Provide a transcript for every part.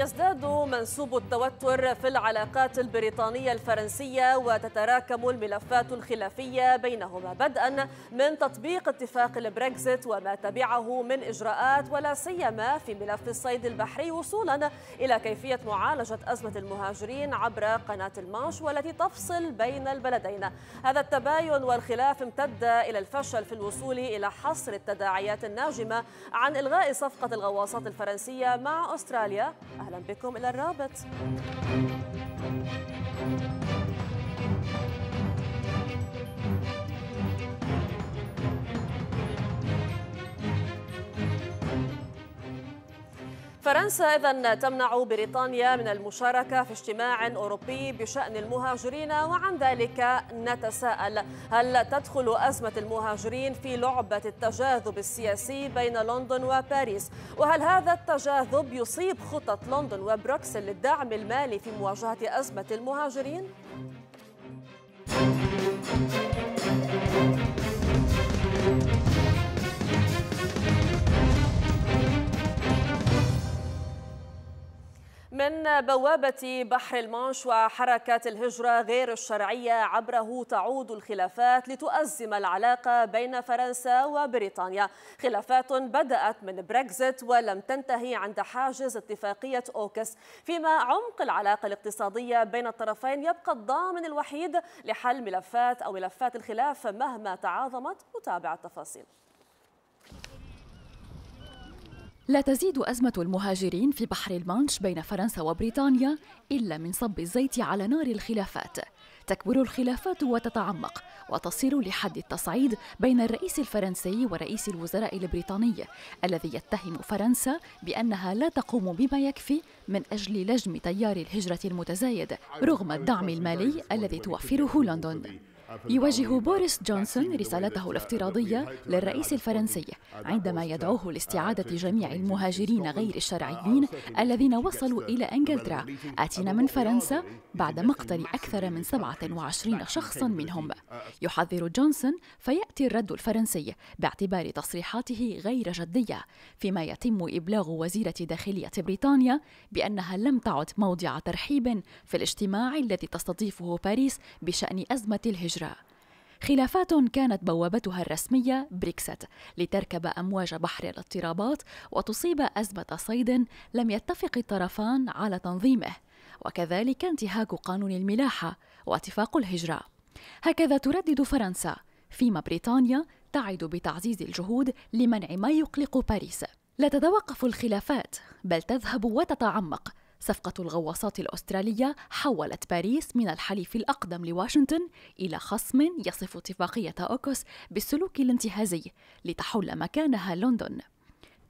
يزداد منسوب التوتر في العلاقات البريطانية الفرنسية وتتراكم الملفات الخلافية بينهما بدءا من تطبيق اتفاق البريكزت وما تبعه من إجراءات ولا سيما في ملف الصيد البحري وصولا إلى كيفية معالجة أزمة المهاجرين عبر قناة المانش والتي تفصل بين البلدين هذا التباين والخلاف امتد إلى الفشل في الوصول إلى حصر التداعيات الناجمة عن إلغاء صفقة الغواصات الفرنسية مع أستراليا أهلا بكم إلى الرابط فرنسا إذا تمنع بريطانيا من المشاركة في اجتماع أوروبي بشأن المهاجرين وعن ذلك نتساءل هل تدخل أزمة المهاجرين في لعبة التجاذب السياسي بين لندن وباريس وهل هذا التجاذب يصيب خطط لندن وبروكسل للدعم المالي في مواجهة أزمة المهاجرين؟ من بوابة بحر المانش وحركات الهجرة غير الشرعية عبره تعود الخلافات لتؤزم العلاقة بين فرنسا وبريطانيا خلافات بدأت من بريكزت ولم تنتهي عند حاجز اتفاقية أوكس فيما عمق العلاقة الاقتصادية بين الطرفين يبقى الضامن الوحيد لحل ملفات أو ملفات الخلاف مهما تعاظمت متابعة التفاصيل لا تزيد أزمة المهاجرين في بحر المانش بين فرنسا وبريطانيا إلا من صب الزيت على نار الخلافات تكبر الخلافات وتتعمق وتصل لحد التصعيد بين الرئيس الفرنسي ورئيس الوزراء البريطاني الذي يتهم فرنسا بأنها لا تقوم بما يكفي من أجل لجم تيار الهجرة المتزايد رغم الدعم المالي الذي توفره لندن يوجه بوريس جونسون رسالته الافتراضية للرئيس الفرنسي عندما يدعوه لاستعادة جميع المهاجرين غير الشرعيين الذين وصلوا إلى إنجلترا آتين من فرنسا بعد مقتل أكثر من 27 شخصا منهم يحذر جونسون فيأتي الرد الفرنسي باعتبار تصريحاته غير جدية فيما يتم إبلاغ وزيرة داخلية بريطانيا بأنها لم تعد موضع ترحيب في الاجتماع الذي تستضيفه باريس بشأن أزمة الهجرة الهجرة خلافات كانت بوابتها الرسمية بريكست لتركب أمواج بحر الاضطرابات وتصيب أزمة صيد لم يتفق الطرفان على تنظيمه وكذلك انتهاك قانون الملاحة واتفاق الهجرة هكذا تردد فرنسا فيما بريطانيا تعد بتعزيز الجهود لمنع ما يقلق باريس لا تتوقف الخلافات بل تذهب وتتعمق صفقة الغواصات الأسترالية حولت باريس من الحليف الأقدم لواشنطن إلى خصم يصف اتفاقية أوكوس بالسلوك الانتهازي لتحل مكانها لندن.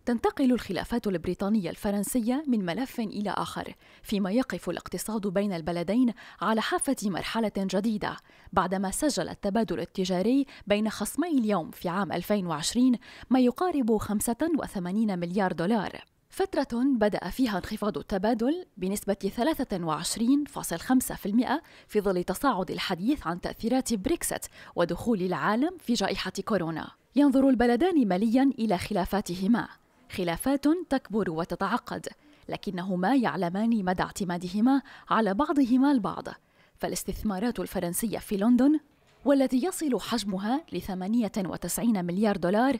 تنتقل الخلافات البريطانية الفرنسية من ملف إلى آخر، فيما يقف الاقتصاد بين البلدين على حافة مرحلة جديدة، بعدما سجل التبادل التجاري بين خصمي اليوم في عام 2020 ما يقارب 85 مليار دولار. فترة بدأ فيها انخفاض التبادل بنسبة 23.5% في ظل تصاعد الحديث عن تأثيرات بريكسيت ودخول العالم في جائحة كورونا. ينظر البلدان ماليا إلى خلافاتهما، خلافات تكبر وتتعقد، لكنهما يعلمان مدى اعتمادهما على بعضهما البعض. فالاستثمارات الفرنسية في لندن والتي يصل حجمها ل 98 مليار دولار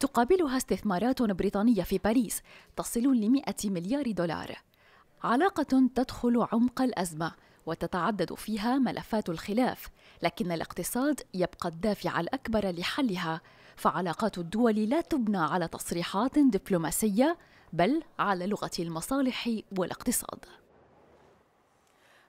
تقابلها استثمارات بريطانية في باريس تصل لمئة مليار دولار علاقة تدخل عمق الأزمة وتتعدد فيها ملفات الخلاف لكن الاقتصاد يبقى الدافع الأكبر لحلها فعلاقات الدول لا تبنى على تصريحات دبلوماسية بل على لغة المصالح والاقتصاد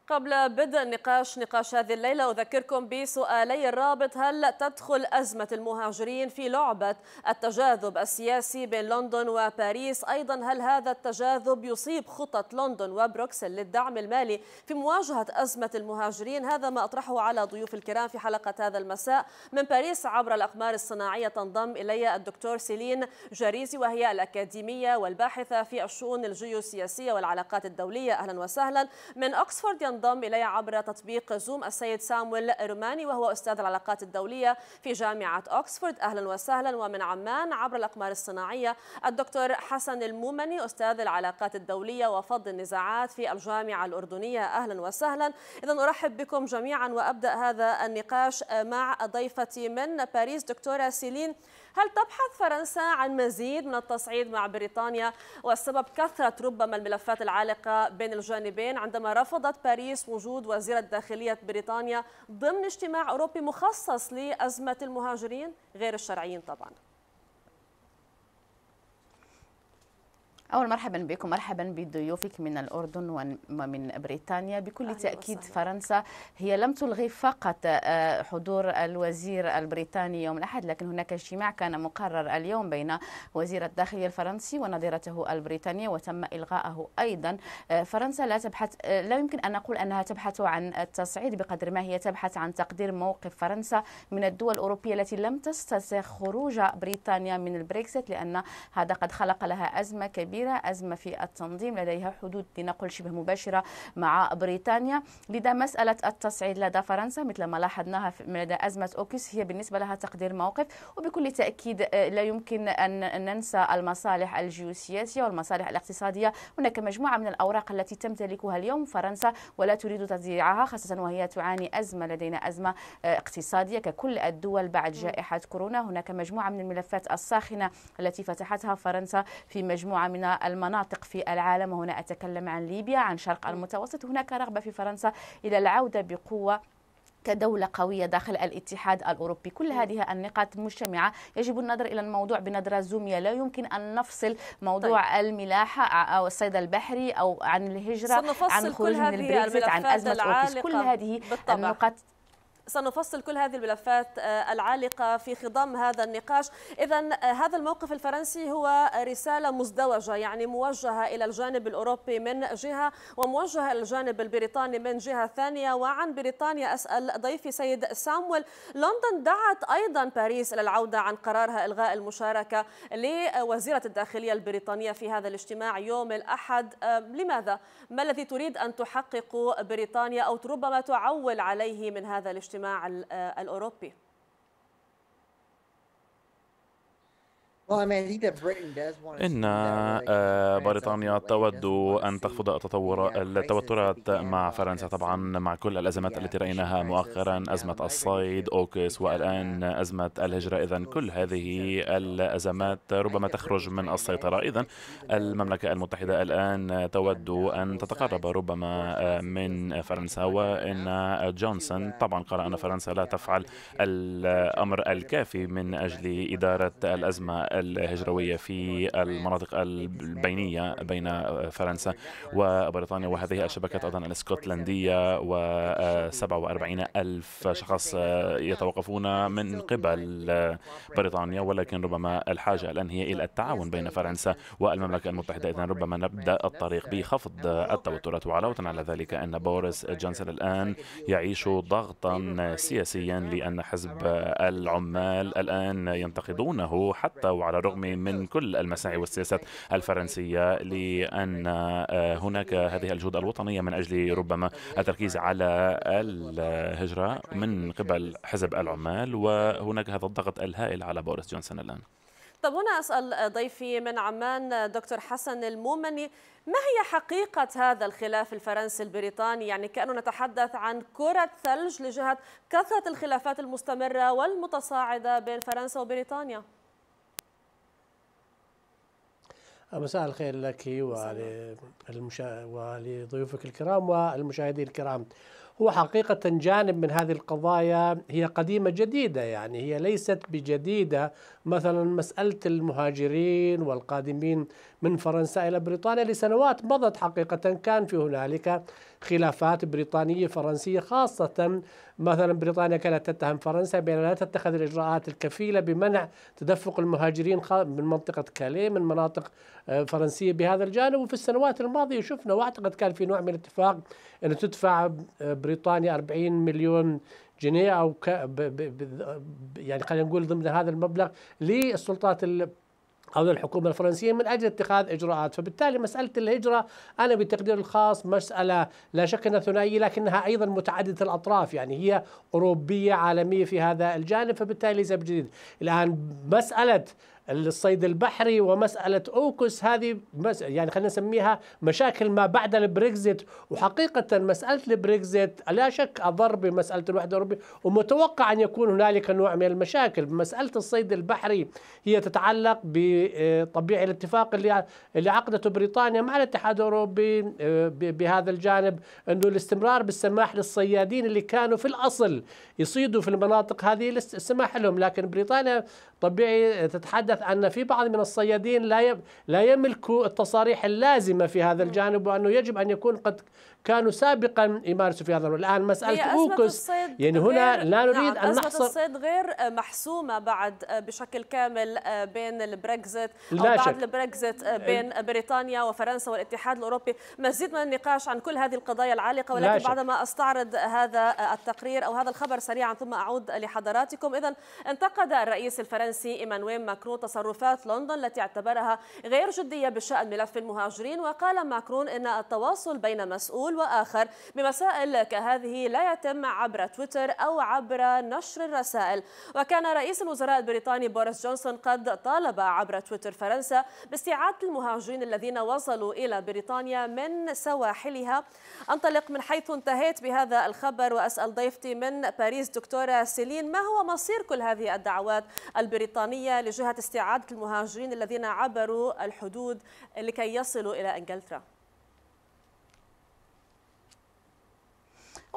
قبل بدء النقاش نقاش هذه الليلة أذكركم بسؤالي الرابط هل تدخل أزمة المهاجرين في لعبة التجاذب السياسي بين لندن وباريس أيضا هل هذا التجاذب يصيب خطط لندن وبروكسل للدعم المالي في مواجهة أزمة المهاجرين هذا ما أطرحه على ضيوف الكرام في حلقة هذا المساء من باريس عبر الأقمار الصناعية تنضم إلي الدكتور سيلين جريزي وهي الأكاديمية والباحثة في الشؤون الجيوسياسية والعلاقات الدولية أهلا وسهلا من أكسفورد ينضم إلي عبر تطبيق زوم السيد سامويل روماني وهو أستاذ العلاقات الدولية في جامعة اوكسفورد أهلا وسهلا ومن عمان عبر الأقمار الصناعية الدكتور حسن المومني أستاذ العلاقات الدولية وفض النزاعات في الجامعة الأردنية أهلا وسهلا إذا أرحب بكم جميعا وأبدأ هذا النقاش مع ضيفتي من باريس دكتورة سيلين هل تبحث فرنسا عن مزيد من التصعيد مع بريطانيا والسبب كثرة ربما الملفات العالقة بين الجانبين عندما رفضت باريس وجود وزيرة داخلية بريطانيا ضمن اجتماع أوروبي مخصص لأزمة المهاجرين غير الشرعيين طبعاً أول مرحبا بكم مرحبا بضيوفك من الأردن ومن بريطانيا بكل تأكيد وصحيح. فرنسا هي لم تلغي فقط آه، حضور الوزير البريطاني يوم الأحد لكن هناك اجتماع كان مقرر اليوم بين وزير الداخلية الفرنسي ونظيرته البريطانية وتم إلغائه أيضا آه، فرنسا لا تبحث آه، لا يمكن أن نقول أنها تبحث عن التصعيد بقدر ما هي تبحث عن تقدير موقف فرنسا من الدول الأوروبية التي لم تستطع خروج بريطانيا من البريكسيت لأن هذا قد خلق لها أزمة كبيرة كبيرة أزمة في التنظيم لديها حدود لنقل شبه مباشرة مع بريطانيا لذا مسألة التصعيد لدى فرنسا مثل ما لاحظناها لدى أزمة أوكس هي بالنسبة لها تقدير موقف وبكل تأكيد آه، لا يمكن أن ننسى المصالح الجيوسياسية والمصالح الاقتصادية هناك مجموعة من الأوراق التي تمتلكها اليوم فرنسا ولا تريد تضييعها خاصة وهي تعاني أزمة لدينا أزمة آه، اقتصادية ككل الدول بعد جائحة كورونا هناك مجموعة من الملفات الساخنة التي فتحتها فرنسا في مجموعة من المناطق في العالم وهنا أتكلم عن ليبيا عن شرق المتوسط هناك رغبة في فرنسا إلى العودة بقوة كدولة قوية داخل الاتحاد الأوروبي كل هذه النقاط مجتمعة يجب النظر إلى الموضوع بنظرة زومية لا يمكن أن نفصل موضوع طيب. الملاحة أو الصيد البحري أو عن الهجرة عن خروج من البريكزيت عن أزمة أوكس كل هذه بالطبع. النقاط سنفصل كل هذه الملفات آه، العالقة في خضم هذا النقاش إذا آه، هذا الموقف الفرنسي هو رسالة مزدوجة يعني موجهة إلى الجانب الأوروبي من جهة وموجهة إلى الجانب البريطاني من جهة ثانية وعن بريطانيا أسأل ضيفي سيد سامويل لندن دعت أيضا باريس إلى العودة عن قرارها إلغاء المشاركة لوزيرة الداخلية البريطانية في هذا الاجتماع يوم الأحد آه، لماذا؟ ما الذي تريد أن تحقق بريطانيا أو ربما تعول عليه من هذا الاجتماع؟ الاجتماع آه، الأوروبي إن آه، بريطانيا تود أن تخفض التطور uh, التوترات مع فرنسا طبعا مع كل الأزمات التي رأيناها مؤخرا أزمة الصيد أوكس والآن أزمة الهجرة إذا كل هذه الأزمات ربما تخرج من السيطرة إذا المملكة المتحدة الآن تود uh, أن تتقرب ربما آه، من فرنسا وإن جونسون uh, طبعا قال أن فرنسا لا تفعل الأمر الكافي من أجل إدارة الأزمة الهجروية في المناطق البينية بين فرنسا وبريطانيا وهذه الشبكات ايضا أيضا الاسكتلندية و47 ألف شخص يتوقفون من قبل بريطانيا ولكن ربما الحاجة الآن هي إلى التعاون بين فرنسا والمملكة المتحدة إذا ربما نبدأ الطريق بخفض التوترات وعلاوة على ذلك أن بوريس جونسون الآن يعيش ضغطا سياسيا لأن حزب العمال الآن ينتقدونه حتى على الرغم من كل المساعي والسياسات الفرنسية لأن آه، هناك هذه الجهود الوطنية من أجل ربما التركيز على الهجرة من قبل حزب العمال وهناك هذا الضغط الهائل على بوريس جونسون الآن طب هنا أسأل ضيفي من عمان دكتور حسن المومني ما هي حقيقة هذا الخلاف الفرنسي البريطاني يعني كأنه نتحدث عن كرة ثلج لجهة كثرة الخلافات المستمرة والمتصاعدة بين فرنسا وبريطانيا مساء الخير لك وللمشا... ولضيوفك الكرام والمشاهدين الكرام هو حقيقة جانب من هذه القضايا هي قديمة جديدة يعني هي ليست بجديدة مثلا مسألة المهاجرين والقادمين من فرنسا إلى بريطانيا لسنوات مضت حقيقة كان في هنالك خلافات بريطانية فرنسية خاصة مثلا بريطانيا كانت تتهم فرنسا بأن لا تتخذ الإجراءات الكفيلة بمنع تدفق المهاجرين من منطقة كاليه من مناطق آه، فرنسية بهذا الجانب وفي السنوات الماضية شفنا وأعتقد كان في نوع من الاتفاق أن تدفع آه، بريطانيا 40 مليون جنيه أو ك... ب... ب... يعني خلينا نقول ضمن هذا المبلغ للسلطات ال... أو الحكومة الفرنسية من أجل اتخاذ إجراءات فبالتالي مسألة الهجرة أنا بتقدير الخاص مسألة لا شك أنها ثنائية لكنها أيضا متعددة الأطراف يعني هي أوروبية عالمية في هذا الجانب فبالتالي ليس بجديد الآن مسألة الصيد البحري ومسألة أوكس هذه يعني خلينا نسميها مشاكل ما بعد البريكزيت وحقيقة مسألة البريكزيت لا شك أضر بمسألة الوحدة الأوروبية ومتوقع أن يكون هنالك نوع من المشاكل مسألة الصيد البحري هي تتعلق بطبيعة آه، الاتفاق اللي اللي عقدته بريطانيا مع الاتحاد الأوروبي آه، بهذا الجانب أنه الاستمرار بالسماح للصيادين اللي كانوا في الأصل يصيدوا في المناطق هذه السماح لهم لكن بريطانيا طبيعي تتحدث تحدث أن في بعض من الصيادين لا لا يملكوا التصاريح اللازمة في هذا الجانب وأنه يجب أن يكون قد كانوا سابقا يمارسوا في هذا الان مساله اوكس يعني هنا لا نريد نعم ان نحصر أزمة الصيد غير محسومه بعد آه، بشكل كامل آه، بين البريكزت او بعد شك. البريكزت آه، بين بريطانيا وفرنسا والاتحاد الاوروبي مزيد من النقاش عن كل هذه القضايا العالقه ولكن بعدما استعرض هذا التقرير او هذا الخبر سريعا ثم اعود لحضراتكم اذا انتقد الرئيس الفرنسي ايمانويل ماكرون تصرفات لندن التي اعتبرها غير جديه بشان ملف المهاجرين وقال ماكرون ان التواصل بين مسؤول وآخر بمسائل كهذه لا يتم عبر تويتر أو عبر نشر الرسائل وكان رئيس الوزراء البريطاني بوريس جونسون قد طالب عبر تويتر فرنسا باستعادة المهاجرين الذين وصلوا إلى بريطانيا من سواحلها أنطلق من حيث انتهيت بهذا الخبر وأسأل ضيفتي من باريس دكتورة سيلين ما هو مصير كل هذه الدعوات البريطانية لجهة استعادة المهاجرين الذين عبروا الحدود لكي يصلوا إلى إنجلترا؟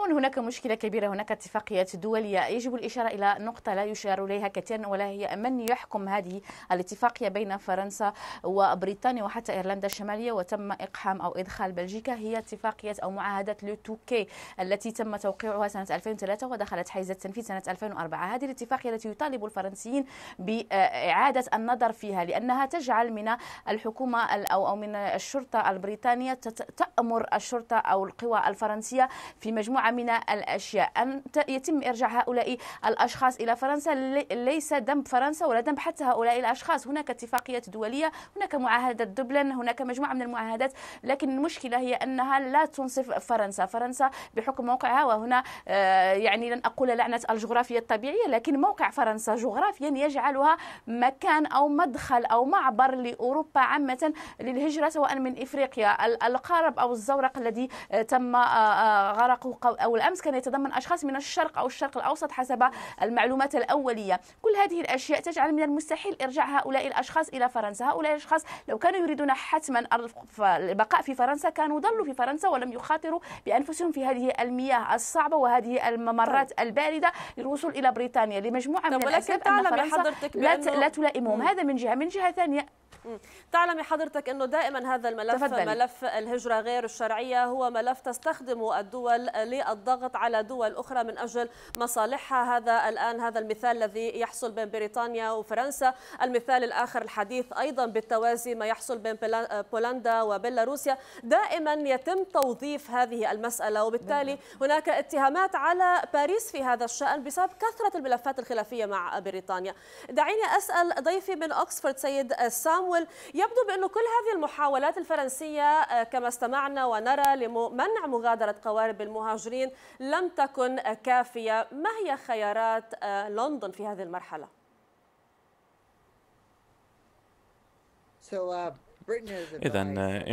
هناك مشكلة كبيرة هناك اتفاقيات دولية يجب الإشارة إلى نقطة لا يشار إليها كثيرا ولا هي من يحكم هذه الاتفاقية بين فرنسا وبريطانيا وحتى إيرلندا الشمالية وتم إقحام أو إدخال بلجيكا هي اتفاقية أو معاهدة لوتوكي التي تم توقيعها سنة 2003 ودخلت حيز التنفيذ سنة 2004 هذه الاتفاقية التي يطالب الفرنسيين بإعادة النظر فيها لأنها تجعل من الحكومة أو من الشرطة البريطانية تأمر الشرطة أو القوى الفرنسية في مجموعة من الأشياء أن يتم إرجاع هؤلاء الأشخاص إلى فرنسا ليس ذنب فرنسا ولا ذنب حتى هؤلاء الأشخاص هناك اتفاقيات دولية هناك معاهدة دبلن هناك مجموعة من المعاهدات لكن المشكلة هي أنها لا تنصف فرنسا فرنسا بحكم موقعها وهنا آه، يعني لن أقول لعنة الجغرافيا الطبيعية لكن موقع فرنسا جغرافيا يجعلها مكان أو مدخل أو معبر لأوروبا عامة للهجرة سواء من إفريقيا القارب أو الزورق الذي آه، تم آه، غرقه أو الأمس كان يتضمن أشخاص من الشرق أو الشرق الأوسط حسب المعلومات الأولية كل هذه الأشياء تجعل من المستحيل إرجاع هؤلاء الأشخاص إلى فرنسا هؤلاء الأشخاص لو كانوا يريدون حتما البقاء في فرنسا كانوا ظلوا في فرنسا ولم يخاطروا بأنفسهم في هذه المياه الصعبة وهذه الممرات طيب. الباردة للوصول إلى بريطانيا لمجموعة من الأسباب أن فرنسا لا, لا تلائمهم هذا من جهة من جهة ثانية تعلمي حضرتك انه دائما هذا الملف تفضل. ملف الهجره غير الشرعيه هو ملف تستخدمه الدول للضغط على دول أخرى من أجل مصالحها هذا الآن هذا المثال الذي يحصل بين بريطانيا وفرنسا المثال الآخر الحديث أيضا بالتوازي ما يحصل بين بولندا وبيلاروسيا دائما يتم توظيف هذه المسألة وبالتالي نعم. هناك اتهامات على باريس في هذا الشأن بسبب كثرة الملفات الخلافية مع بريطانيا دعيني أسأل ضيفي من أكسفورد سيد سامويل يبدو بأن كل هذه المحاولات الفرنسية آه، كما استمعنا ونرى لمنع مغادرة قوارب المهاجرين المهاجرين لم تكن كافية ما هي خيارات آه، لندن في هذه المرحلة؟ uh, إذا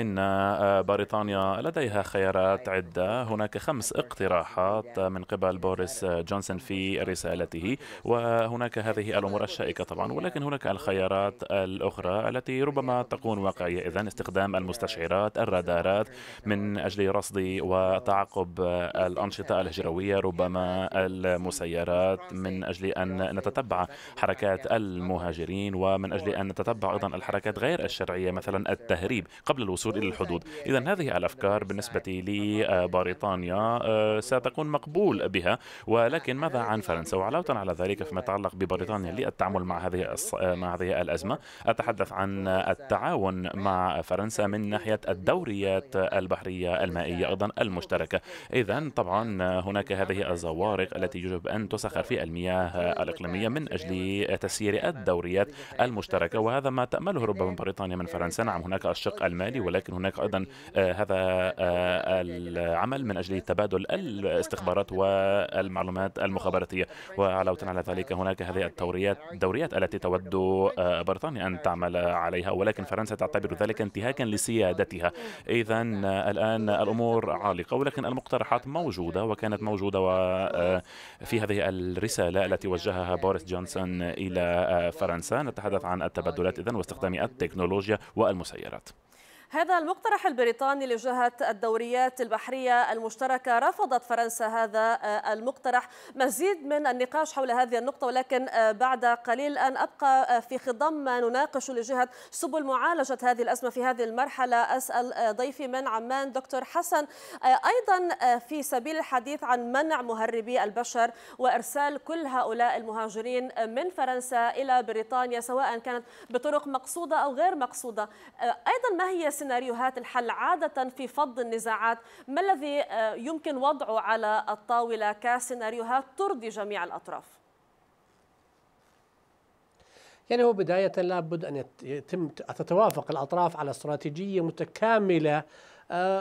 إن آه، بريطانيا لديها خيارات عدة هناك خمس اقتراحات من قبل بوريس جونسون في رسالته وهناك هذه الأمور الشائكة طبعا ولكن هناك الخيارات الأخرى التي ربما تكون واقعية إذا استخدام المستشعرات الرادارات من أجل رصد وتعقب الأنشطة الهجروية ربما المسيرات من أجل أن نتتبع حركات المهاجرين ومن أجل أن نتتبع أيضا الحركات غير الشرعية مثلا التهريب قبل الوصول إلى الحدود إذا هذه الأفكار بالنسبة لبريطانيا آه، ستكون مقبول بها ولكن ماذا عن فرنسا وعلاوة على ذلك فيما يتعلق ببريطانيا للتعامل مع هذه مع هذه الأزمة أتحدث عن التعاون مع فرنسا من ناحية الدوريات البحرية المائية أيضا المشتركة إذا طبعا هناك هذه الزوارق التي يجب أن تسخر في المياه الإقليمية من أجل تسيير الدوريات المشتركة وهذا ما تأمله ربما بريطانيا من فرنسا نعم. نعم هناك الشق المالي ولكن هناك أيضا آه، هذا آه، العمل من أجل تبادل الاستخبارات والمعلومات المخابراتية وعلاوة على ذلك هناك هذه الدوريات الدوريات التي تود آه، بريطانيا أن تعمل عليها ولكن فرنسا تعتبر ذلك انتهاكا لسيادتها إذا الآن الأمور عالقة ولكن المقترحات موجودة وكانت موجودة في هذه الرسالة التي وجهها بوريس جونسون إلى فرنسا نتحدث عن التبادلات إذا واستخدام التكنولوجيا والمساعدة säger att هذا المقترح البريطاني لجهة الدوريات البحرية المشتركة رفضت فرنسا هذا آه، المقترح مزيد من النقاش حول هذه النقطة ولكن آه، بعد قليل أن أبقى آه، في خضم ما نناقش لجهة سبل معالجة هذه الأزمة في هذه المرحلة أسأل ضيفي من عمان دكتور حسن أيضا في سبيل الحديث عن منع مهربي البشر وإرسال كل هؤلاء المهاجرين من فرنسا إلى بريطانيا سواء كانت بطرق مقصودة أو غير مقصودة أيضا ما هي سيناريوهات الحل عادة في فض النزاعات ما الذي آه، يمكن وضعه على الطاولة كسيناريوهات ترضي جميع الأطراف؟ يعني هو بداية لابد أن يتم تتوافق الأطراف على استراتيجية متكاملة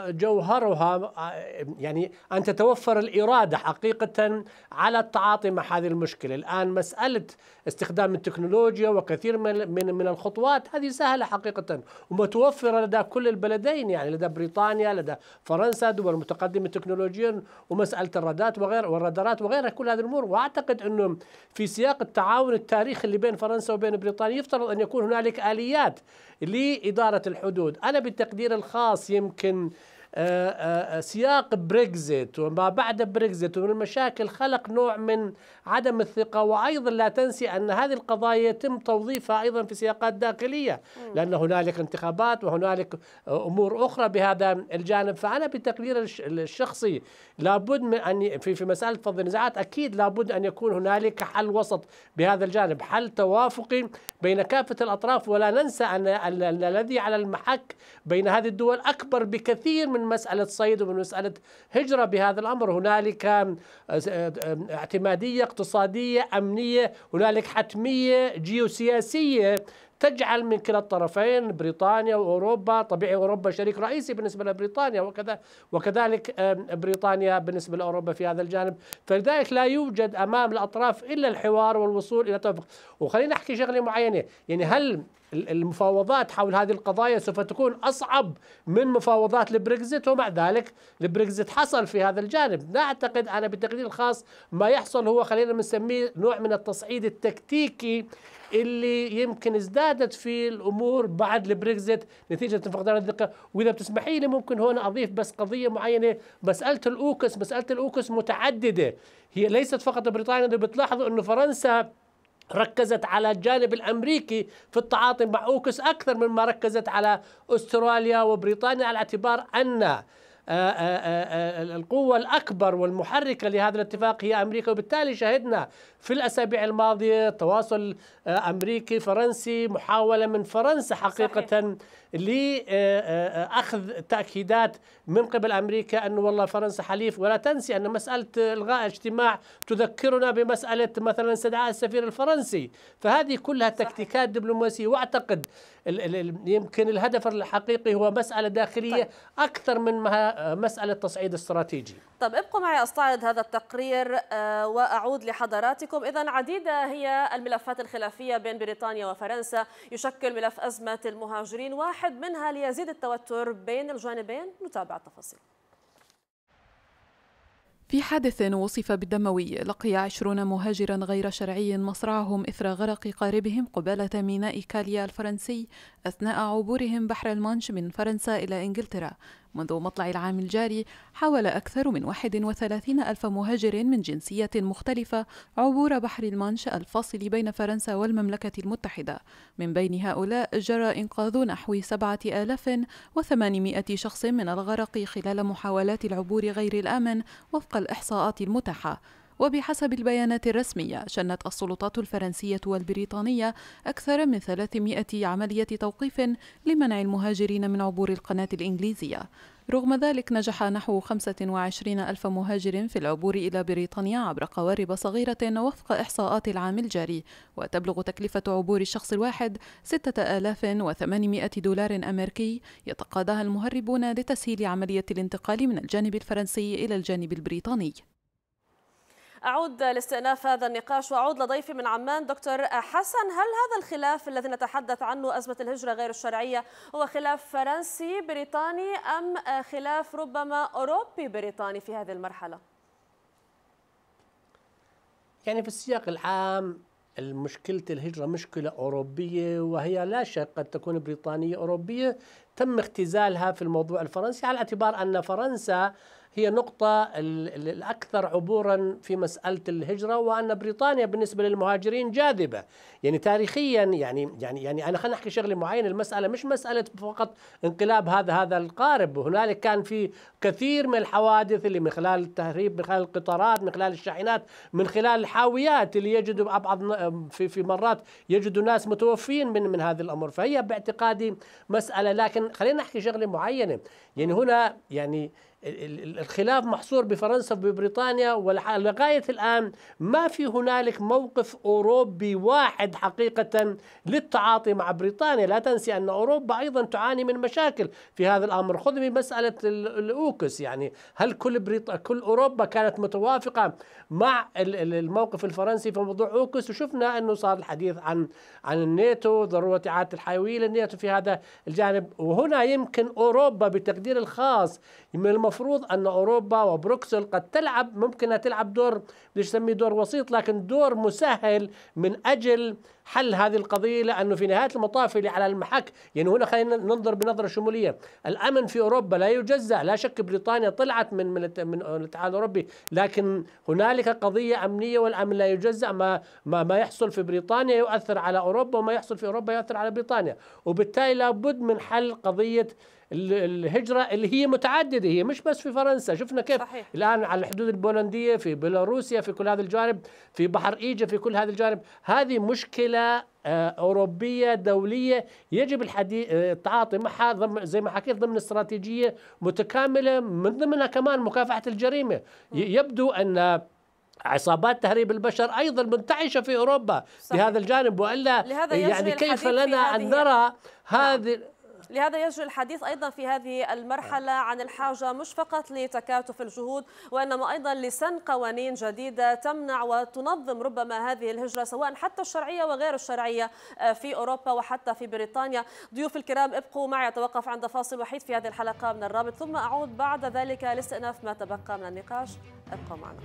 جوهرها يعني أن تتوفر الإرادة حقيقة على التعاطي مع هذه المشكلة الآن مسألة استخدام التكنولوجيا وكثير من من, الخطوات هذه سهلة حقيقة ومتوفرة لدى كل البلدين يعني لدى بريطانيا لدى فرنسا دول متقدمة تكنولوجيا ومسألة الرادات وغير والرادارات وغيرها كل هذه الأمور وأعتقد أنه في سياق التعاون التاريخي اللي بين فرنسا وبين بريطانيا يفترض أن يكون هنالك آليات لإدارة الحدود أنا بالتقدير الخاص يمكن bisschen آه، آه، سياق بريكزيت وما بعد بريكزيت ومن المشاكل خلق نوع من عدم الثقة وأيضا لا تنسي أن هذه القضايا يتم توظيفها أيضا في سياقات داخلية لأن هنالك انتخابات وهنالك أمور أخرى بهذا الجانب فأنا بتقدير الشخصي لابد من أن في في مسألة فض النزاعات أكيد لابد أن يكون هنالك حل وسط بهذا الجانب حل توافقي بين كافة الأطراف ولا ننسى أن الذي على المحك بين هذه الدول أكبر بكثير من من مسألة صيد ومن مسألة هجرة بهذا الأمر هنالك اعتمادية اقتصادية أمنية هنالك حتمية جيوسياسية تجعل من كلا الطرفين بريطانيا واوروبا طبيعي اوروبا شريك رئيسي بالنسبه لبريطانيا وكذا وكذلك بريطانيا بالنسبه لاوروبا في هذا الجانب فلذلك لا يوجد امام الاطراف الا الحوار والوصول الى توافق وخلينا نحكي شغله معينه يعني هل المفاوضات حول هذه القضايا سوف تكون اصعب من مفاوضات البريكزيت ومع ذلك البريكزيت حصل في هذا الجانب لا اعتقد انا بتقديري الخاص ما يحصل هو خلينا نسميه نوع من التصعيد التكتيكي اللي يمكن ازدادت في الامور بعد البريكزيت نتيجه فقدان الثقه واذا بتسمحي لي ممكن هون اضيف بس قضيه معينه مساله الاوكس مساله الاوكس متعدده هي ليست فقط بريطانيا اللي بتلاحظوا انه فرنسا ركزت على الجانب الامريكي في التعاطي مع اوكس اكثر مما ركزت على استراليا وبريطانيا على اعتبار ان آه، آه، آه، القوة الأكبر والمحركة لهذا الاتفاق هي أمريكا وبالتالي شهدنا في الأسابيع الماضية تواصل أمريكي فرنسي محاولة من فرنسا حقيقة صحيح. لأخذ تأكيدات من قبل أمريكا أنه والله فرنسا حليف ولا تنسي أن مسألة إلغاء اجتماع تذكرنا بمسألة مثلا استدعاء السفير الفرنسي فهذه كلها تكتيكات دبلوماسية وأعتقد يمكن الهدف الحقيقي هو مسألة داخلية طيب. أكثر من مسألة تصعيد استراتيجي طب ابقوا معي أستعرض هذا التقرير آه، وأعود لحضراتكم إذا عديدة هي الملفات الخلافية بين بريطانيا وفرنسا يشكل ملف أزمة المهاجرين واحد واحد منها ليزيد التوتر بين الجانبين نتابع التفاصيل في حادث وصف بالدموي لقي عشرون مهاجرا غير شرعي مصرعهم إثر غرق قاربهم قبالة ميناء كاليا الفرنسي أثناء عبورهم بحر المانش من فرنسا إلى إنجلترا منذ مطلع العام الجاري حاول أكثر من 31 ألف مهاجر من جنسية مختلفة عبور بحر المانش الفاصل بين فرنسا والمملكة المتحدة من بين هؤلاء جرى إنقاذ نحو 7800 شخص من الغرق خلال محاولات العبور غير الآمن وفق الإحصاءات المتاحة وبحسب البيانات الرسمية شنت السلطات الفرنسية والبريطانية أكثر من 300 عملية توقيف لمنع المهاجرين من عبور القناة الإنجليزية رغم ذلك نجح نحو 25 ألف مهاجر في العبور إلى بريطانيا عبر قوارب صغيرة وفق إحصاءات العام الجاري وتبلغ تكلفة عبور الشخص الواحد 6800 دولار أمريكي يتقاضاها المهربون لتسهيل عملية الانتقال من الجانب الفرنسي إلى الجانب البريطاني أعود لاستئناف هذا النقاش وأعود لضيفي من عمان دكتور حسن هل هذا الخلاف الذي نتحدث عنه أزمة الهجرة غير الشرعية هو خلاف فرنسي بريطاني أم خلاف ربما أوروبي بريطاني في هذه المرحلة؟ يعني في السياق العام مشكلة الهجرة مشكلة أوروبية وهي لا شك قد تكون بريطانية أوروبية تم اختزالها في الموضوع الفرنسي على اعتبار أن فرنسا هي نقطة الأكثر عبورا في مسألة الهجرة وأن بريطانيا بالنسبة للمهاجرين جاذبة يعني تاريخيا يعني يعني يعني أنا خلينا نحكي شغلة معينة المسألة مش مسألة فقط انقلاب هذا هذا القارب هنالك كان في كثير من الحوادث اللي من خلال التهريب من خلال القطارات من خلال الشاحنات من خلال الحاويات اللي يجدوا أبعض في في مرات يجدوا ناس متوفين من من هذه الأمور فهي باعتقادي مسألة لكن خلينا نحكي شغلة معينة يعني هنا يعني الخلاف محصور بفرنسا وببريطانيا ولغاية الآن ما في هنالك موقف أوروبي واحد حقيقة للتعاطي مع بريطانيا لا تنسي أن أوروبا أيضا تعاني من مشاكل في هذا الأمر خذ بمسألة الأوكس يعني هل كل, بريط... كل أوروبا كانت متوافقة مع الموقف الفرنسي في موضوع أوكس وشفنا أنه صار الحديث عن عن الناتو ضرورة إعادة الحيوية للناتو في هذا الجانب وهنا يمكن أوروبا بتقدير الخاص من المفروض المفروض أن أوروبا وبروكسل قد تلعب ممكن تلعب دور بديش أسميه دور وسيط لكن دور مسهل من أجل حل هذه القضية لأنه في نهاية المطاف اللي على المحك يعني هنا خلينا ننظر بنظرة شمولية الأمن في أوروبا لا يجزأ لا شك بريطانيا طلعت من من الاتحاد الأوروبي لكن هنالك قضية أمنية والأمن لا يجزأ ما ما, ما يحصل في بريطانيا يؤثر على أوروبا وما يحصل في أوروبا يؤثر على بريطانيا وبالتالي لابد من حل قضية الهجرة اللي هي متعددة هي مش بس في فرنسا شفنا كيف صحيح. الآن على الحدود البولندية في بيلاروسيا في كل هذا الجانب في بحر إيجا في كل هذا الجانب هذه مشكلة آه، أوروبية دولية يجب الحديث التعاطي آه، معها زي ما حكيت ضمن استراتيجية متكاملة من ضمنها كمان مكافحة الجريمة يبدو أن عصابات تهريب البشر ايضا منتعشه في اوروبا صحيح. بهذا الجانب والا يعني كيف لنا ان نرى نعم. هذه لهذا يجري الحديث أيضا في هذه المرحلة عن الحاجة مش فقط لتكاتف الجهود وإنما أيضا لسن قوانين جديدة تمنع وتنظم ربما هذه الهجرة سواء حتى الشرعية وغير الشرعية آه، في أوروبا وحتى في بريطانيا ضيوف الكرام ابقوا معي أتوقف عند فاصل وحيد في هذه الحلقة من الرابط ثم أعود بعد ذلك لاستئناف ما تبقى من النقاش ابقوا معنا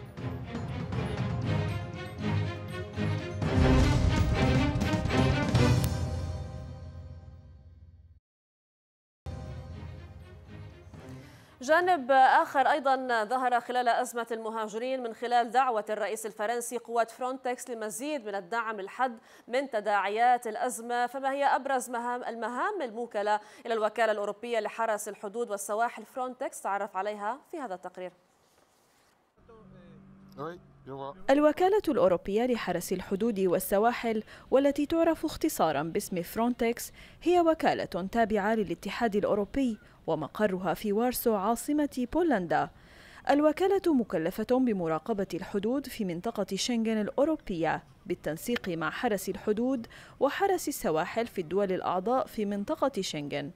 جانب آخر أيضا ظهر خلال أزمة المهاجرين من خلال دعوة الرئيس الفرنسي قوات فرونتكس لمزيد من الدعم الحد من تداعيات الأزمة فما هي أبرز مهام المهام الموكلة إلى الوكالة الأوروبية لحرس الحدود والسواحل فرونتكس تعرف عليها في هذا التقرير الوكالة الأوروبية لحرس الحدود والسواحل والتي تعرف اختصارا باسم فرونتكس هي وكالة تابعة للاتحاد الأوروبي ومقرها في وارسو عاصمة بولندا الوكالة مكلفة بمراقبة الحدود في منطقة شنغن الأوروبية بالتنسيق مع حرس الحدود وحرس السواحل في الدول الأعضاء في منطقة شنغن.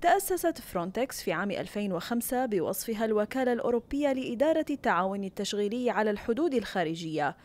تأسست فرونتكس في عام 2005 بوصفها الوكالة الأوروبية لإدارة التعاون التشغيلي على الحدود الخارجية،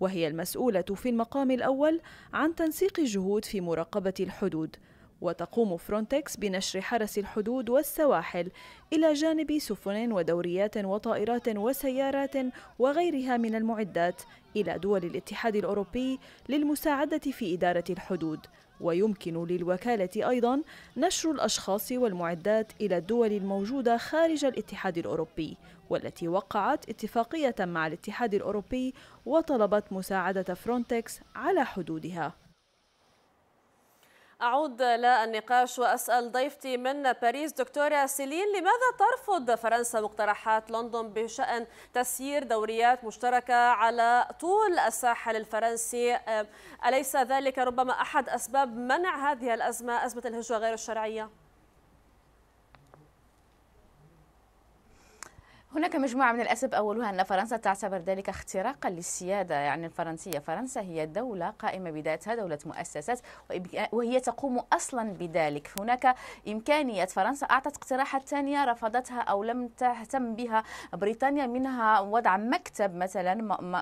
وهي المسؤولة في المقام الأول عن تنسيق الجهود في مراقبة الحدود. وتقوم فرونتكس بنشر حرس الحدود والسواحل إلى جانب سفن ودوريات وطائرات وسيارات وغيرها من المعدات إلى دول الاتحاد الأوروبي للمساعدة في إدارة الحدود ويمكن للوكالة أيضا نشر الأشخاص والمعدات إلى الدول الموجودة خارج الاتحاد الأوروبي والتي وقعت اتفاقية مع الاتحاد الأوروبي وطلبت مساعدة فرونتكس على حدودها أعود للنقاش وأسأل ضيفتي من باريس دكتورة سيلين لماذا ترفض فرنسا مقترحات لندن بشأن تسيير دوريات مشتركة على طول الساحل الفرنسي أليس ذلك ربما أحد أسباب منع هذه الأزمة أزمة الهجرة غير الشرعية؟ هناك مجموعة من الأسباب أولها أن فرنسا تعتبر ذلك اختراقا للسيادة يعني الفرنسية فرنسا هي دولة قائمة بذاتها دولة مؤسسات وهي تقوم أصلا بذلك هناك إمكانية فرنسا أعطت اقتراحات ثانية رفضتها أو لم تهتم بها بريطانيا منها وضع مكتب مثلا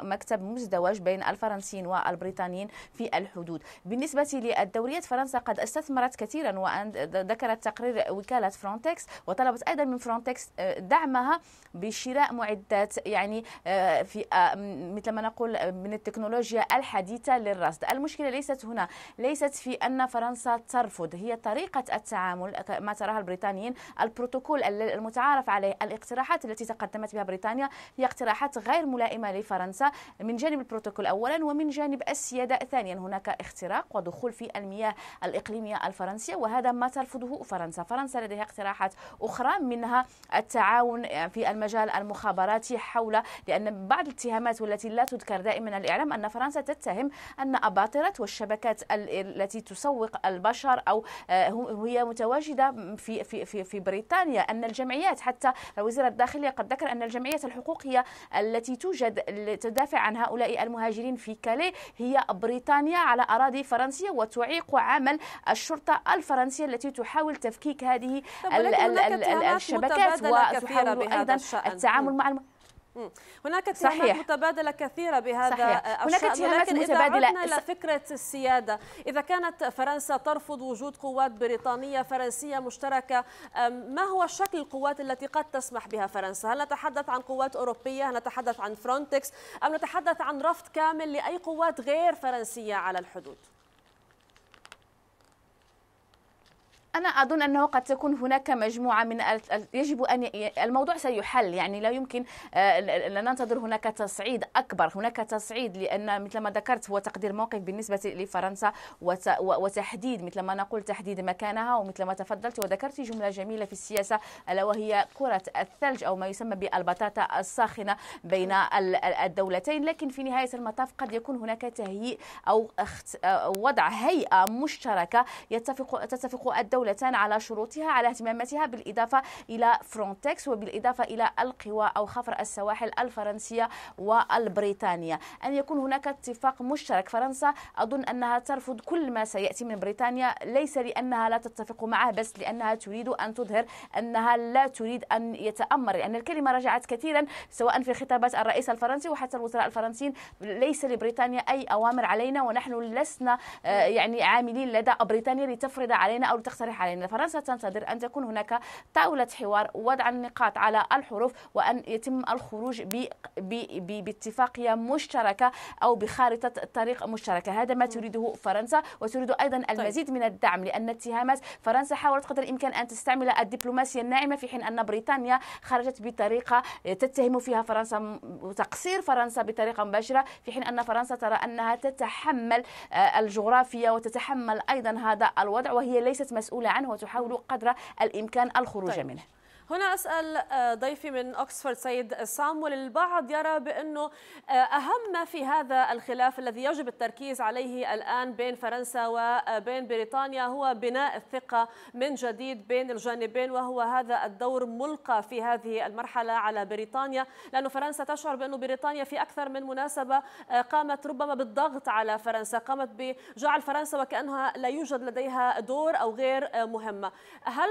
مكتب مزدوج بين الفرنسيين والبريطانيين في الحدود بالنسبة للدوريات فرنسا قد استثمرت كثيرا وذكرت تقرير وكالة فرونتكس وطلبت أيضا من فرونتكس آه، دعمها بشراء معدات يعني آه، في آه، مثل ما نقول آه، من التكنولوجيا الحديثة للرصد المشكلة ليست هنا ليست في أن فرنسا ترفض هي طريقة التعامل ما تراها البريطانيين البروتوكول المتعارف عليه الاقتراحات التي تقدمت بها بريطانيا هي اقتراحات غير ملائمة لفرنسا من جانب البروتوكول أولا ومن جانب السيادة ثانيا هناك اختراق ودخول في المياه الإقليمية الفرنسية وهذا ما ترفضه فرنسا فرنسا لديها اقتراحات أخرى منها التعاون في المجال مجال المخابرات حول لأن بعض الاتهامات والتي لا تذكر دائما الإعلام أن فرنسا تتهم أن أباطرة والشبكات التي تسوق البشر أو آه، هي متواجدة في في في, في بريطانيا أن الجمعيات حتى وزير الداخلية قد ذكر أن الجمعيات الحقوقية التي توجد تدافع عن هؤلاء المهاجرين في كالي هي بريطانيا على أراضي فرنسية وتعيق عمل الشرطة الفرنسية التي تحاول تفكيك هذه الشبكات وتحاول أيضا شأن التعامل مع الم... هناك اتهامات صحيح. متبادله كثيره بهذا صحيح. هناك اتهامات متبادله اذا عدنا فكره السياده اذا كانت فرنسا ترفض وجود قوات بريطانيه فرنسيه مشتركه ما هو شكل القوات التي قد تسمح بها فرنسا هل نتحدث عن قوات اوروبيه هل نتحدث عن فرونتكس ام نتحدث عن رفض كامل لاي قوات غير فرنسيه على الحدود أنا أظن أنه قد تكون هناك مجموعة من يجب أن الموضوع سيحل يعني لا يمكن أن آه، ننتظر هناك تصعيد أكبر هناك تصعيد لأن مثل ما ذكرت هو تقدير موقف بالنسبة لفرنسا وتحديد مثل ما نقول تحديد مكانها ومثل ما تفضلت وذكرت جملة جميلة في السياسة ألا وهي كرة الثلج أو ما يسمى بالبطاطا الساخنة بين الدولتين لكن في نهاية المطاف قد يكون هناك تهيئ أو آه، وضع هيئة مشتركة يتفق تتفق الدولة دولتان على شروطها على اهتماماتها بالإضافة إلى فرونتكس وبالإضافة إلى القوى أو خفر السواحل الفرنسية والبريطانية أن يكون هناك اتفاق مشترك فرنسا أظن أنها ترفض كل ما سيأتي من بريطانيا ليس لأنها لا تتفق معه بس لأنها تريد أن تظهر أنها لا تريد أن يتأمر لأن الكلمة رجعت كثيرا سواء في خطابات الرئيس الفرنسي وحتى الوزراء الفرنسيين ليس لبريطانيا أي أوامر علينا ونحن لسنا آه، يعني عاملين لدى بريطانيا لتفرض علينا أو لتقترح حالنا فرنسا تنتظر أن تكون هناك طاولة حوار وضع النقاط على الحروف وأن يتم الخروج ب... ب... ب... باتفاقية مشتركة أو بخارطة طريق مشتركة هذا ما تريده فرنسا وتريد أيضا طيب. المزيد من الدعم لأن اتهامات فرنسا حاولت قدر الإمكان أن تستعمل الدبلوماسية الناعمة في حين أن بريطانيا خرجت بطريقة تتهم فيها فرنسا وتقصير فرنسا بطريقة مباشرة في حين أن فرنسا ترى أنها تتحمل آه، الجغرافيا وتتحمل أيضا هذا الوضع وهي ليست مسؤولة عنه وتحاول قدر الإمكان الخروج طيب. منه هنا أسأل آه، ضيفي من أكسفورد سيد سامول البعض يرى بأنه آه، أهم ما في هذا الخلاف الذي يجب التركيز عليه الآن بين فرنسا وبين آه، بريطانيا هو بناء الثقة من جديد بين الجانبين وهو هذا الدور ملقى في هذه المرحلة على بريطانيا لأن فرنسا تشعر بأنه بريطانيا في أكثر من مناسبة قامت ربما بالضغط على فرنسا قامت بجعل فرنسا وكأنها لا يوجد لديها دور أو غير مهمة هل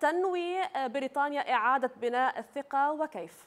تنوي بريطانيا بريطانيا إعادة بناء الثقة وكيف؟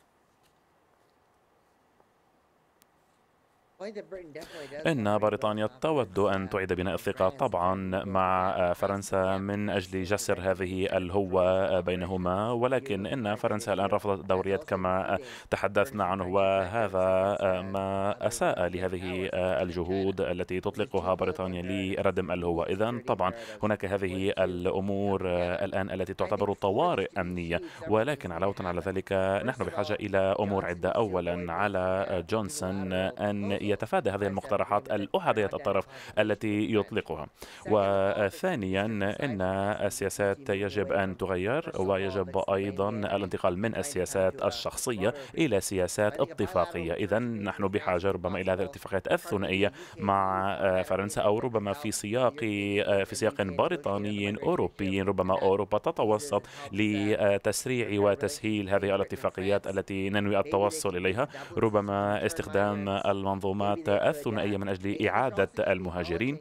إن بريطانيا تود أن تعيد بناء الثقة طبعا مع فرنسا من أجل جسر هذه الهوة بينهما ولكن إن فرنسا الآن رفضت الدوريات كما تحدثنا عنه وهذا ما أساء لهذه الجهود التي تطلقها بريطانيا لردم الهوة إذا طبعا هناك هذه الأمور الآن التي تعتبر طوارئ أمنية ولكن علاوة على ذلك نحن بحاجة إلى أمور عدة أولا على جونسون أن يتفادى هذه المقترحات الأحادية الطرف التي يطلقها وثانيا أن السياسات يجب أن تغير ويجب أيضا الانتقال من السياسات الشخصية إلى سياسات اتفاقية إذا نحن بحاجة ربما إلى هذه الاتفاقيات الثنائية مع فرنسا أو ربما في سياق في سياق بريطاني أوروبي ربما أوروبا تتوسط لتسريع وتسهيل هذه الاتفاقيات التي ننوي التوصل إليها ربما استخدام المنظومة تم أي من أجل إعادة المهاجرين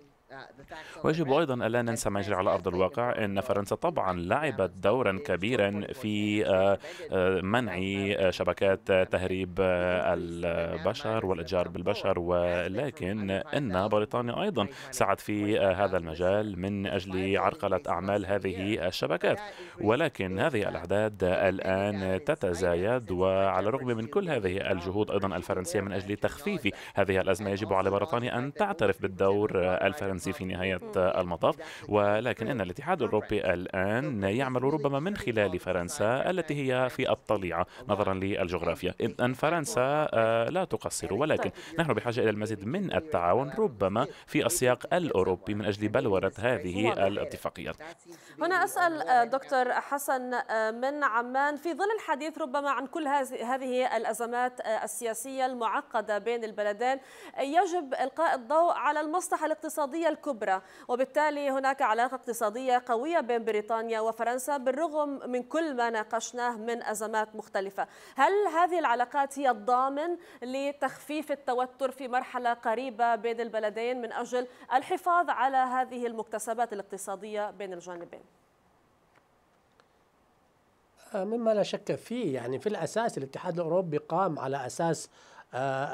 ويجب أيضا ألا ننسى ما يجري على أرض الواقع أن فرنسا طبعا لعبت دورا كبيرا في آه، آه، منع آه، شبكات تهريب البشر والإتجار بالبشر ولكن أن بريطانيا أيضا سعت في هذا المجال من أجل عرقلة أعمال هذه الشبكات ولكن هذه الأعداد الآن تتزايد وعلى الرغم من كل هذه الجهود أيضا الفرنسية من أجل تخفيف هذه الأزمة يجب على بريطانيا أن تعترف بالدور الفرنسي الفرنسي في نهاية المطاف ولكن إن الاتحاد الأوروبي الآن يعمل ربما من خلال فرنسا التي هي في الطليعة نظرا للجغرافيا إن فرنسا آه، لا تقصر ولكن نحن بحاجة إلى المزيد من التعاون ربما في السياق الأوروبي من أجل بلورة هذه الاتفاقيات هنا أسأل آه، دكتور حسن آه، من عمان في ظل الحديث ربما عن كل هذه الأزمات السياسية المعقدة بين البلدين يجب إلقاء الضوء على المصلحة الاقتصادية الكبرى وبالتالي هناك علاقة اقتصادية قوية بين بريطانيا وفرنسا بالرغم من كل ما ناقشناه من أزمات مختلفة هل هذه العلاقات هي الضامن لتخفيف التوتر في مرحلة قريبة بين البلدين من أجل الحفاظ على هذه المكتسبات الاقتصادية بين الجانبين مما لا شك فيه يعني في الأساس الاتحاد الأوروبي قام على أساس آه،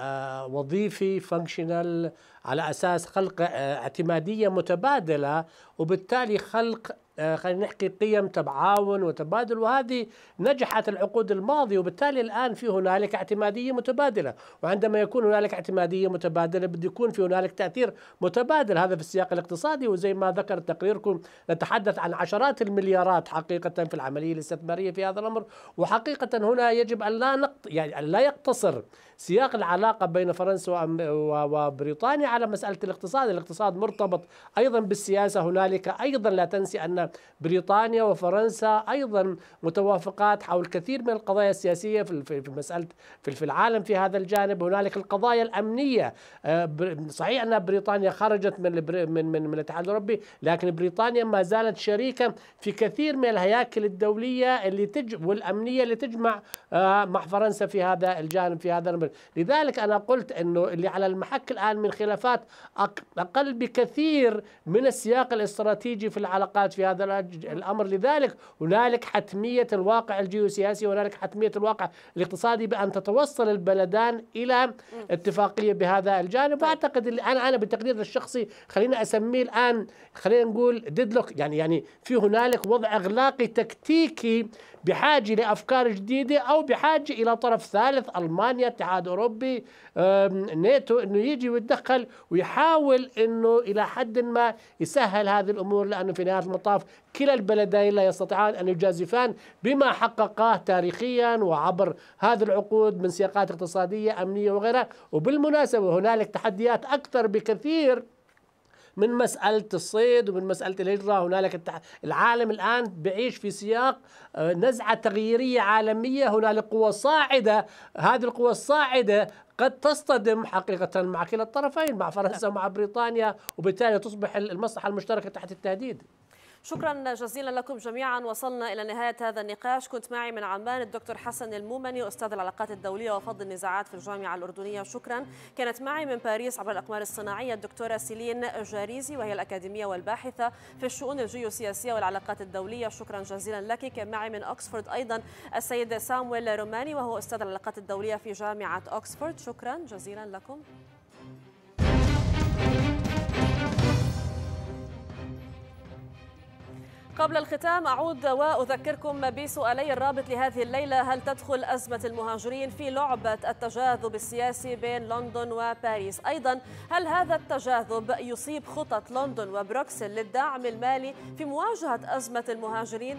آه، وظيفي فانكشنال على اساس خلق آه، اعتماديه متبادله وبالتالي خلق خلينا نحكي قيم تبعاون وتبادل وهذه نجحت العقود الماضيه وبالتالي الان في هنالك اعتماديه متبادله وعندما يكون هنالك اعتماديه متبادله بده يكون في هنالك تاثير متبادل هذا في السياق الاقتصادي وزي ما ذكر تقريركم نتحدث عن عشرات المليارات حقيقه في العمليه الاستثماريه في هذا الامر وحقيقه هنا يجب ان لا نقط يعني ان لا يقتصر سياق العلاقة بين فرنسا وبريطانيا على مسألة الاقتصاد الاقتصاد مرتبط أيضا بالسياسة هنالك أيضا لا تنسي أن بريطانيا وفرنسا أيضا متوافقات حول كثير من القضايا السياسية في مسألة في العالم في هذا الجانب هنالك القضايا الأمنية آه، صحيح أن بريطانيا خرجت من من من, من الاتحاد الأوروبي لكن بريطانيا ما زالت شريكة في كثير من الهياكل الدولية اللي تج والأمنية اللي تجمع آه، مع فرنسا في هذا الجانب في هذا المجال الأمر لذلك أنا قلت أنه اللي على المحك الآن من خلافات أقل بكثير من السياق الاستراتيجي في العلاقات في هذا الأمر لذلك هنالك حتمية الواقع الجيوسياسي وهنالك حتمية الواقع الاقتصادي بأن تتوصل البلدان إلى اتفاقية بهذا الجانب طيب. وأعتقد أنا أنا بتقديري الشخصي خلينا أسميه الآن خلينا نقول ديدلوك يعني يعني في هنالك وضع أغلاقي تكتيكي بحاجة لأفكار جديدة أو بحاجة إلى طرف ثالث ألمانيا اتحاد أوروبي ناتو أنه يجي ويتدخل ويحاول أنه إلى حد ما يسهل هذه الأمور لأنه في نهاية المطاف كلا البلدين لا يستطيعان أن يجازفان بما حققاه تاريخيا وعبر هذه العقود من سياقات اقتصادية أمنية وغيرها وبالمناسبة هنالك تحديات أكثر بكثير من مساله الصيد ومن مساله الهجره هنالك التح... العالم الان بعيش في سياق آه، نزعه تغييريه عالميه هنالك قوى صاعده هذه القوى الصاعده قد تصطدم حقيقة مع كلا الطرفين مع فرنسا ومع بريطانيا وبالتالي تصبح المصلحة المشتركة تحت التهديد شكرا جزيلا لكم جميعا وصلنا إلى نهاية هذا النقاش كنت معي من عمان الدكتور حسن المومني أستاذ العلاقات الدولية وفض النزاعات في الجامعة الأردنية شكرا كانت معي من باريس عبر الأقمار الصناعية الدكتورة سيلين جاريزي وهي الأكاديمية والباحثة في الشؤون الجيوسياسية والعلاقات الدولية شكرا جزيلا لك كان معي من أكسفورد أيضا السيد سامويل روماني وهو أستاذ العلاقات الدولية في جامعة أكسفورد شكرا جزيلا لكم قبل الختام أعود وأذكركم بسؤالي الرابط لهذه الليلة هل تدخل أزمة المهاجرين في لعبة التجاذب السياسي بين لندن وباريس أيضا هل هذا التجاذب يصيب خطط لندن وبروكسل للدعم المالي في مواجهة أزمة المهاجرين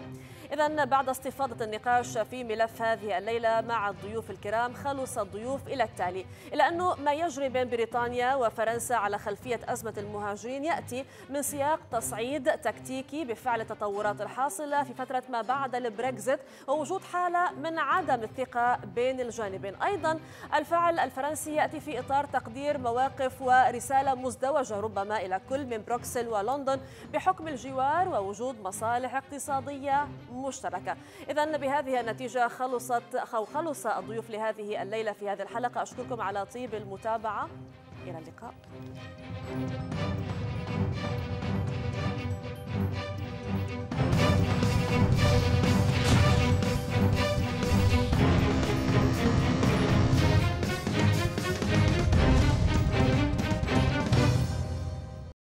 إذا بعد استفاضة النقاش في ملف هذه الليلة مع الضيوف الكرام خلص الضيوف إلى التالي إلى أنه ما يجري بين بريطانيا وفرنسا على خلفية أزمة المهاجرين يأتي من سياق تصعيد تكتيكي بفعل التطورات الحاصلة في فترة ما بعد البريكزيت ووجود حالة من عدم الثقة بين الجانبين أيضا الفعل الفرنسي يأتي في إطار تقدير مواقف ورسالة مزدوجة ربما إلى كل من بروكسل ولندن بحكم الجوار ووجود مصالح اقتصادية مشتركة إذا بهذه النتيجة خلصت أو خلص الضيوف لهذه الليلة في هذه الحلقة أشكركم على طيب المتابعة إلى اللقاء